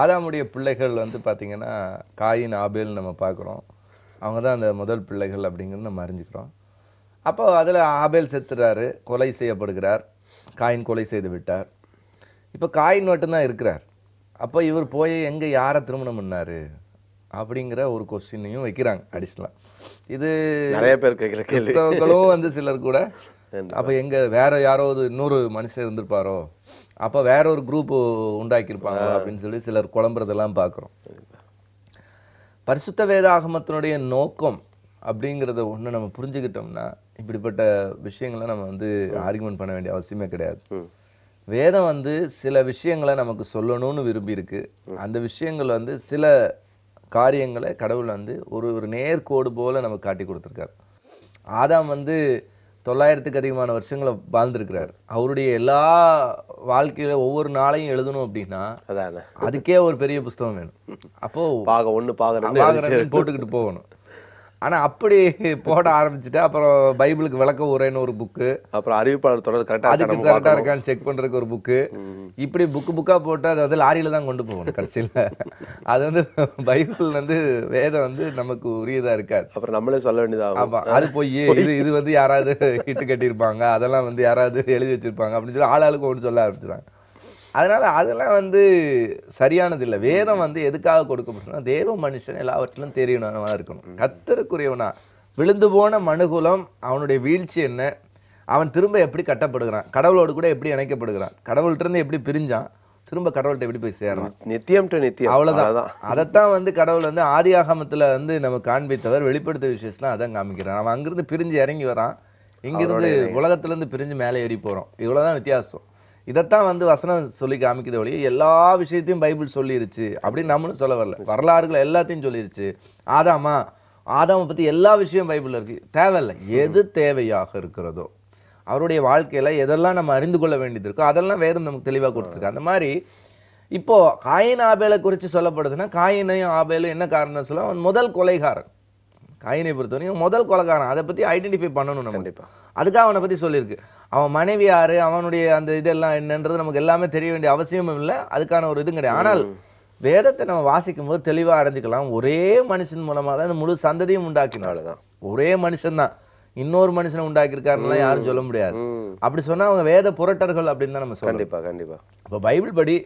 ஆதாமுடைய பிள்ளைகள் வந்து பார்த்திங்கன்னா காயின் ஆபேல் நம்ம பார்க்குறோம் அவங்க தான் அந்த முதல் பிள்ளைகள் அப்படிங்கிறது நம்ம அறிஞ்சுக்கிறோம் அப்போ அதில் ஆபேல் செத்துறாரு கொலை செய்யப்படுகிறார் காயின் கொலை செய்து விட்டார் இப்போ காயின் மட்டும்தான் இருக்கிறார் அப்போ இவர் போய் எங்கே யாரை திருமணம் பண்ணார் அப்படிங்கிற ஒரு கொஸ்டினையும் வைக்கிறாங்க அடிஷ்னலாக இது நிறைய பேர் கேட்குற வந்து சிலர் கூட அப்போ எங்கே வேறு யாரோ இன்னொரு மனுஷன் இருந்திருப்பாரோ அப்போ வேற ஒரு குரூப் உண்டாக்கியிருப்பாங்க அப்படின்னு சொல்லி சிலர் குழம்புறதெல்லாம் பார்க்குறோம் பரிசுத்த வேதாகமத்தினுடைய நோக்கம் அப்படிங்கிறத ஒன்று நம்ம புரிஞ்சுக்கிட்டோம்னா இப்படிப்பட்ட விஷயங்களை நம்ம வந்து ஆர்குமெண்ட் பண்ண வேண்டிய அவசியமே கிடையாது வேதம் வந்து சில விஷயங்களை நமக்கு சொல்லணும்னு விரும்பியிருக்கு அந்த விஷயங்கள் வந்து சில காரியங்களை கடவுள் வந்து ஒரு ஒரு நேர்கோடு போல் நமக்கு காட்டி கொடுத்துருக்காரு ஆதாம் வந்து தொள்ளாயிரத்துக்கு அதிகமான வருஷங்களை வாழ்ந்துருக்கிறார் அவருடைய எல்லா வாழ்க்கையில ஒவ்வொரு நாளையும் எழுதணும் அப்படின்னா அதுக்கே ஒரு பெரிய புஸ்தகம் வேணும் அப்போ பாக ஒன்று பாக போட்டுக்கிட்டு போகணும் ஆனால் அப்படி போட ஆரம்பிச்சுட்டு அப்புறம் பைபிளுக்கு விளக்க உரைன்னு ஒரு புக்கு அப்புறம் அறிவிப்பாளர் தொடர் கரெக்டாக அதுக்கு கரெக்டாக இருக்கான்னு செக் பண்ணுறதுக்கு ஒரு புக்கு இப்படி புக்கு புக்காக போட்டு அதை வந்து லாரியில் தான் கொண்டு போகணும் கடைசியில் அது வந்து பைபிள் வந்து வேதம் வந்து நமக்கு உரியதாக இருக்காது அப்புறம் நம்மளே சொல்ல வேண்டியதாக ஆமாம் அது போய் இது இது வந்து யாராவது இட்டு கட்டியிருப்பாங்க அதெல்லாம் வந்து யாராவது எழுதி வச்சுருப்பாங்க அப்படின்னு சொல்லி ஆளாளுக்கு ஒன்று சொல்ல ஆரம்பிச்சிடுறாங்க அதனால் அதெல்லாம் வந்து சரியானதில்லை வேதம் வந்து எதுக்காக கொடுக்கப்பட்டனா தேவ மனுஷன் எல்லாவற்றிலும் தெரியணும் இருக்கணும் கத்தருக்குரியவனா விழுந்து போன மனுகுலம் அவனுடைய வீழ்ச்சி என்ன அவன் திரும்ப எப்படி கட்டப்படுகிறான் கடவுளோடு கூட எப்படி இணைக்கப்படுகிறான் கடவுள்கிட்டருந்து எப்படி பிரிஞ்சான் திரும்ப கடவுள்கிட்ட எப்படி போய் சேர்றான் நித்தியம் டு நித்தியம் அவ்வளோதான் அதைத்தான் வந்து கடவுள் வந்து ஆதி ஆகமத்தில் வந்து நம்ம காண்பித்தவர் வெளிப்படுத்த விஷயத்தில் அதான் காமிக்கிறான் அவன் அங்கேருந்து பிரிஞ்சு இறங்கி வரான் இங்கேருந்து உலகத்துலேருந்து பிரிஞ்சு மேலே ஏறி போகிறோம் இவ்வளோதான் வித்தியாசம் இதைத்தான் வந்து வசனம் சொல்லி காமிக்குது வழி எல்லா விஷயத்தையும் பைபிள் சொல்லிருச்சு அப்படின்னு நம்மளும் சொல்ல வரல வரலாறுகளை எல்லாத்தையும் சொல்லிருச்சு ஆதாமா ஆதாமை பற்றி எல்லா விஷயம் பைபிளில் இருக்குது தேவையில்லை எது தேவையாக இருக்கிறதோ அவருடைய வாழ்க்கையில் எதெல்லாம் நம்ம அறிந்து கொள்ள வேண்டியது இருக்கோ அதெல்லாம் வேதம் நமக்கு தெளிவாக கொடுத்துருக்கு அந்த மாதிரி இப்போது காயின் ஆபேலை குறித்து சொல்லப்படுதுன்னா காயினையும் ஆபேலும் என்ன காரணம் சொல்ல அவன் முதல் கொலைகாரன் காயினை பொறுத்தவரைக்கும் முதல் கொலகாரன் அதை பற்றி ஐடென்டிஃபை பண்ணணும் நம்ம கண்டிப்பாக அதுக்காக அவனை பற்றி சொல்லியிருக்கு அவன் மனைவி யார் அவனுடைய அந்த இதெல்லாம் என்னன்றது நமக்கு எல்லாமே தெரிய வேண்டிய அவசியமும் இல்லை அதுக்கான ஒரு இதுவும் கிடையாது ஆனால் வேதத்தை நம்ம வாசிக்கும் போது தெளிவாக அறிஞ்சிக்கலாம் ஒரே மனுஷன் மூலமாக தான் இந்த முழு சந்ததியும் உண்டாக்கினால தான் ஒரே மனுஷன் தான் இன்னொரு மனுஷனை உண்டாக்கியிருக்காருலாம் யாரும் சொல்ல முடியாது அப்படி சொன்னால் அவங்க வேத புரட்டர்கள் அப்படின்னு தான் நம்ம கண்டிப்பாக கண்டிப்பாக இப்போ பைபிள் படி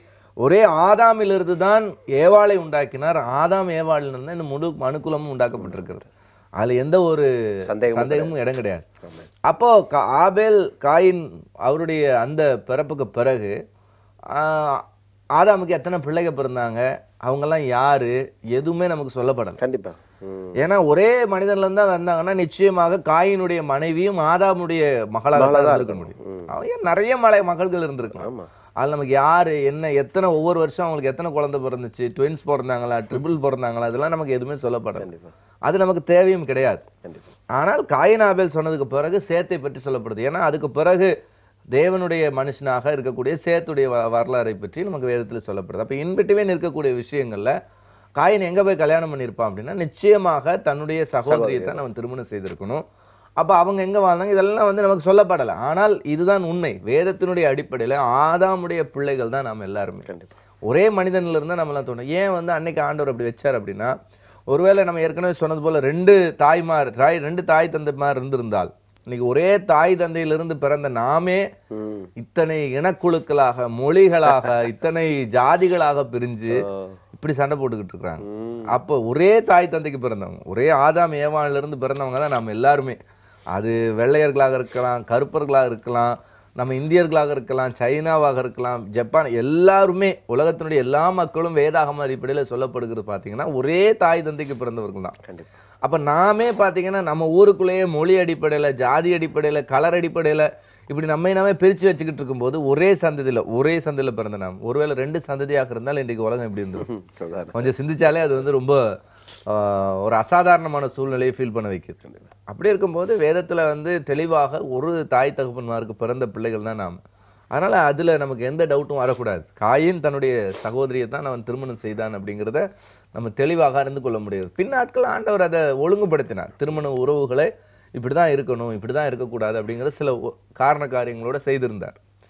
ஒரே ஆதாமிலிருந்து தான் ஏவாளை உண்டாக்கினார் ஆதாம் ஏவாளிலிருந்து இந்த முழு மனுக்குலமும் உண்டாக்கப்பட்டிருக்கிறது அதில் எந்த ஒரு சந்தேகமும் இடம் கிடையாது அப்போது ஆபேல் காயின் அவருடைய அந்த பிறப்புக்கு பிறகு ஆதாமுக்கு எத்தனை பிள்ளைக பிறந்தாங்க அவங்கெல்லாம் யார் எதுவுமே நமக்கு சொல்லப்படலை கண்டிப்பாக ஏன்னா ஒரே மனிதன்ல இருந்தா வந்தாங்கன்னா நிச்சயமாக காயினுடைய மனைவியும் ஆதாமுடைய மகளாக தான் இருக்க முடியும் நிறைய மலை மகள்கள் இருந்திருக்கலாம் அதுல நமக்கு யாரு என்ன எத்தனை ஒவ்வொரு வருஷம் அவங்களுக்கு எத்தனை குழந்தை பிறந்துச்சு ட்வின்ஸ் பிறந்தாங்களா ட்ரிபிள் பிறந்தாங்களா அதெல்லாம் நமக்கு எதுவுமே சொல்லப்படல அது நமக்கு தேவையும் கிடையாது ஆனால் காயினாபேல் சொன்னதுக்கு பிறகு சேத்தை பற்றி சொல்லப்படுது ஏன்னா அதுக்கு பிறகு தேவனுடைய மனுஷனாக இருக்கக்கூடிய சேத்துடைய வரலாறை பற்றி நமக்கு வேதத்தில் சொல்லப்படுது அப்போ இன்பிட்டுவேன் இருக்கக்கூடிய விஷயங்களில் காயின் எங்கே போய் கல்யாணம் பண்ணியிருப்பான் அப்படின்னா நிச்சயமாக தன்னுடைய சகோதரியை தான் அவன் திருமணம் செய்திருக்கணும் அப்போ அவங்க எங்கே வாழ்ந்தாங்க இதெல்லாம் வந்து நமக்கு சொல்லப்படலை ஆனால் இதுதான் உண்மை வேதத்தினுடைய அடிப்படையில் ஆதாமுடைய பிள்ளைகள் தான் நாம் எல்லாருமே ஒரே மனிதனில் இருந்தால் நம்மளாம் தோணும் ஏன் வந்து அன்னைக்கு ஆண்டவர் அப்படி வச்சார் அப்படின்னா ஒருவேளை நம்ம ஏற்கனவே சொன்னது போல் ரெண்டு தாய்மார் தாய் ரெண்டு தாய் தந்தை மாதிரி இருந்திருந்தால் இன்னைக்கு ஒரே தாய் தந்தையிலிருந்து பிறந்த நாமே இத்தனை இனக்குழுக்களாக மொழிகளாக இத்தனை ஜாதிகளாக பிரிஞ்சு இப்படி சண்டை போட்டுக்கிட்டு இருக்கிறாங்க அப்போ ஒரே தாய் தந்தைக்கு பிறந்தவங்க ஒரே ஆதாம் ஏவானிலிருந்து பிறந்தவங்க தான் நாம் எல்லாருமே அது வெள்ளையர்களாக இருக்கலாம் கருப்பர்களாக இருக்கலாம் நம்ம இந்தியர்களாக இருக்கலாம் சைனாவாக இருக்கலாம் ஜப்பான் எல்லாருமே உலகத்தினுடைய எல்லா மக்களும் வேதாகம அடிப்படையில் சொல்லப்படுகிறது பார்த்தீங்கன்னா ஒரே தாய் தந்தைக்கு பிறந்தவர்கள் தான் கண்டிப்பாக அப்போ நாமே பார்த்தீங்கன்னா நம்ம ஊருக்குள்ளேயே மொழி அடிப்படையில் ஜாதி அடிப்படையில் கலர் அடிப்படையில் இப்படி நம்மை நாமே பிரித்து வச்சுக்கிட்டு இருக்கும்போது ஒரே சந்ததியில் ஒரே சந்ததியில் பிறந்த நாம் ஒருவேளை ரெண்டு சந்ததியாக இருந்தால் இன்றைக்கு உலகம் எப்படி இருந்துடும் கொஞ்சம் சிந்திச்சாலே அது வந்து ரொம்ப ஒரு அசாதாரணமான சூழ்நிலையை ஃபீல் பண்ண வைக்கிறது அப்படி இருக்கும்போது வேதத்தில் வந்து தெளிவாக ஒரு தாய் தகப்பன்மாருக்கு பிறந்த பிள்ளைகள் தான் நாம் அதனால் அதில் நமக்கு எந்த டவுட்டும் வரக்கூடாது காயின் தன்னுடைய சகோதரியை தான் அவன் திருமணம் செய்தான் அப்படிங்கிறத நம்ம தெளிவாக அறிந்து கொள்ள முடியாது பின்னாட்கள் ஆண்டவர் அதை ஒழுங்குபடுத்தினார் திருமண உறவுகளை இப்படி தான் இருக்கணும் இப்படி தான் இருக்கக்கூடாது அப்படிங்கிற சில காரண காரியங்களோடு செய்திருந்தார்